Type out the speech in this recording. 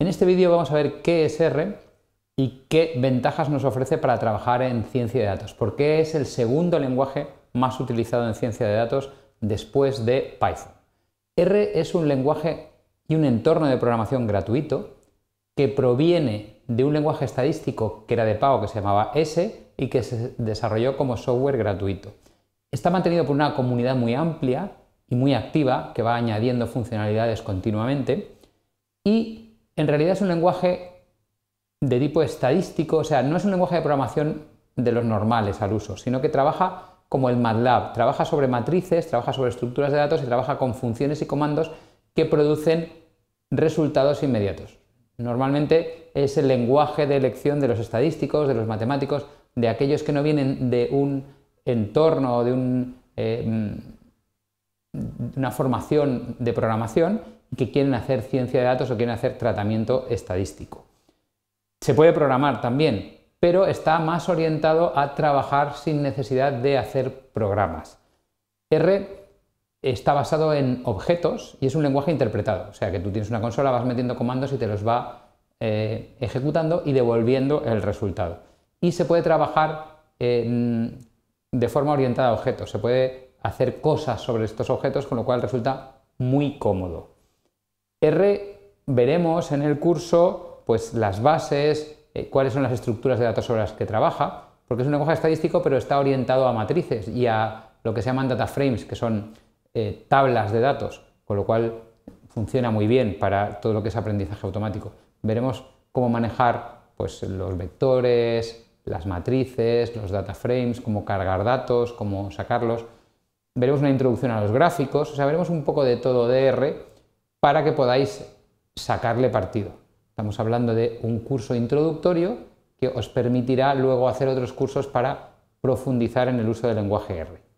En este vídeo vamos a ver qué es R y qué ventajas nos ofrece para trabajar en ciencia de datos, porque es el segundo lenguaje más utilizado en ciencia de datos después de Python. R es un lenguaje y un entorno de programación gratuito que proviene de un lenguaje estadístico que era de pago que se llamaba S y que se desarrolló como software gratuito. Está mantenido por una comunidad muy amplia y muy activa que va añadiendo funcionalidades continuamente y en realidad es un lenguaje de tipo estadístico, o sea, no es un lenguaje de programación de los normales al uso, sino que trabaja como el MATLAB, trabaja sobre matrices, trabaja sobre estructuras de datos y trabaja con funciones y comandos que producen resultados inmediatos. Normalmente es el lenguaje de elección de los estadísticos, de los matemáticos, de aquellos que no vienen de un entorno o de eh, mm, una formación de programación que quieren hacer ciencia de datos o quieren hacer tratamiento estadístico. Se puede programar también, pero está más orientado a trabajar sin necesidad de hacer programas. R está basado en objetos y es un lenguaje interpretado, o sea que tú tienes una consola, vas metiendo comandos y te los va eh, ejecutando y devolviendo el resultado. Y se puede trabajar de forma orientada a objetos, se puede hacer cosas sobre estos objetos, con lo cual resulta muy cómodo. R veremos en el curso pues las bases, eh, cuáles son las estructuras de datos sobre las que trabaja, porque es un lenguaje estadístico pero está orientado a matrices y a lo que se llaman data frames, que son eh, tablas de datos, con lo cual funciona muy bien para todo lo que es aprendizaje automático. Veremos cómo manejar pues, los vectores, las matrices, los data frames, cómo cargar datos, cómo sacarlos. Veremos una introducción a los gráficos, o sea, veremos un poco de todo de R para que podáis sacarle partido. Estamos hablando de un curso introductorio que os permitirá luego hacer otros cursos para profundizar en el uso del lenguaje R.